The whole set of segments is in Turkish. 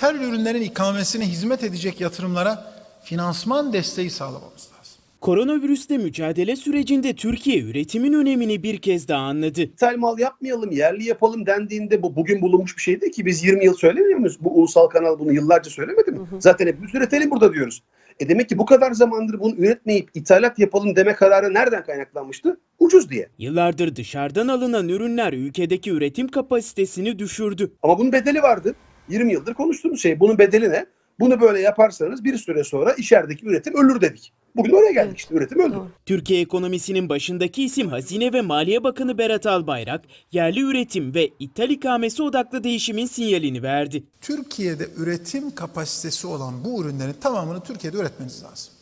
terl ürünlerin ikamesine hizmet edecek yatırımlara finansman desteği sağlamamız lazım. Koronavirüsle mücadele sürecinde Türkiye üretimin önemini bir kez daha anladı. İthal mal yapmayalım, yerli yapalım dendiğinde bu bugün bulunmuş bir şeydi ki biz 20 yıl söylemiyor muyuz? Bu ulusal kanal bunu yıllarca söylemedi mi? Hı hı. Zaten hepimiz üretelim burada diyoruz. E demek ki bu kadar zamandır bunu üretmeyip ithalat yapalım deme kararı nereden kaynaklanmıştı? Ucuz diye. Yıllardır dışarıdan alınan ürünler ülkedeki üretim kapasitesini düşürdü. Ama bunun bedeli vardı. 20 yıldır konuştuğumuz şey. Bunun bedeli ne? Bunu böyle yaparsanız bir süre sonra içerideki üretim ölür dedik. Bugün oraya geldik işte üretim öldü. Türkiye ekonomisinin başındaki isim Hazine ve Maliye Bakanı Berat Albayrak, yerli üretim ve ithal ikamesi odaklı değişimin sinyalini verdi. Türkiye'de üretim kapasitesi olan bu ürünlerin tamamını Türkiye'de üretmeniz lazım.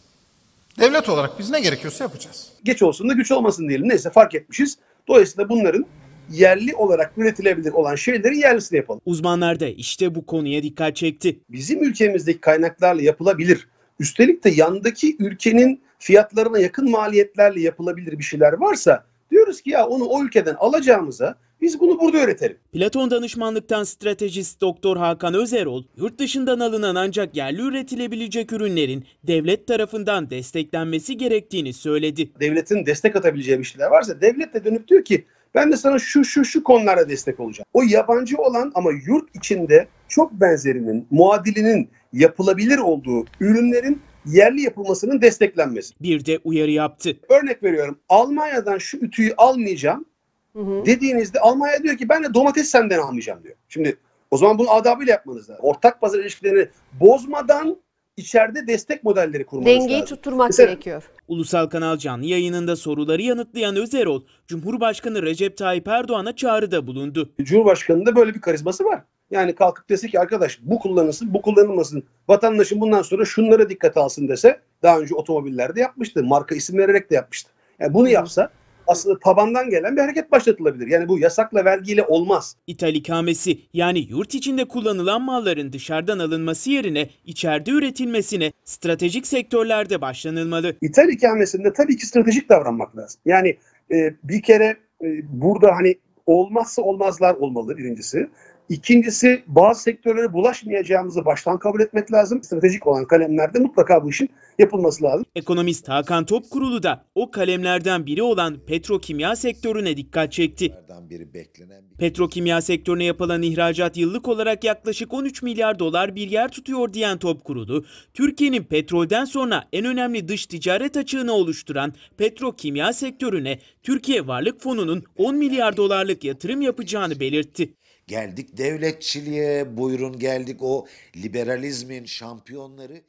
Devlet olarak biz ne gerekiyorsa yapacağız. Geç olsun da güç olmasın diyelim. Neyse fark etmişiz. Dolayısıyla bunların yerli olarak üretilebilir olan şeyleri yerlisine yapalım. Uzmanlar da işte bu konuya dikkat çekti. Bizim ülkemizdeki kaynaklarla yapılabilir. Üstelik de yandaki ülkenin fiyatlarına yakın maliyetlerle yapılabilir bir şeyler varsa diyoruz ki ya onu o ülkeden alacağımıza biz bunu burada üretelim. Platon danışmanlıktan stratejist Doktor Hakan Özerol, yurt dışından alınan ancak yerli üretilebilecek ürünlerin devlet tarafından desteklenmesi gerektiğini söyledi. Devletin destek atabileceği bir şeyler varsa devlet de dönüp diyor ki ben de sana şu şu şu konulara destek olacağım. O yabancı olan ama yurt içinde çok benzerinin, muadilinin yapılabilir olduğu ürünlerin yerli yapılmasının desteklenmesi. Bir de uyarı yaptı. Örnek veriyorum Almanya'dan şu ütüyü almayacağım hı hı. dediğinizde Almanya diyor ki ben de domates senden almayacağım diyor. Şimdi o zaman bunu adabıyla yapmanız lazım. Ortak pazar ilişkilerini bozmadan içeride destek modelleri kurmanız Dengeyi lazım. Dengeyi tutturmak Mesela, gerekiyor. Ulusal Kanal Canlı yayınında soruları yanıtlayan Özerol, Cumhurbaşkanı Recep Tayyip Erdoğan'a çağrıda bulundu. Cumhurbaşkanı'nın da böyle bir karizması var. Yani kalkıp dese ki arkadaş bu kullanılsın bu kullanılmasın vatandaşın bundan sonra şunlara dikkat alsın dese daha önce otomobillerde yapmıştı marka isim vererek de yapmıştı. Yani bunu yapsa aslında tabandan gelen bir hareket başlatılabilir. Yani bu yasakla vergiyle olmaz. İthal ikamesi yani yurt içinde kullanılan malların dışarıdan alınması yerine içeride üretilmesine stratejik sektörlerde başlanılmalı. İthal ikamesinde tabii ki stratejik davranmak lazım. Yani e, bir kere e, burada hani olmazsa olmazlar olmalı birincisi. İkincisi bazı sektörlere bulaşmayacağımızı baştan kabul etmek lazım. Stratejik olan kalemlerde mutlaka bu işin yapılması lazım. Ekonomist Hakan Topkurulu da o kalemlerden biri olan petrokimya sektörüne dikkat çekti. Petrokimya sektörüne yapılan ihracat yıllık olarak yaklaşık 13 milyar dolar bir yer tutuyor diyen Topkurulu, Türkiye'nin petrolden sonra en önemli dış ticaret açığını oluşturan petrokimya sektörüne Türkiye Varlık Fonu'nun 10 milyar dolarlık yatırım yapacağını belirtti. Geldik devletçiliğe, buyurun geldik o liberalizmin şampiyonları.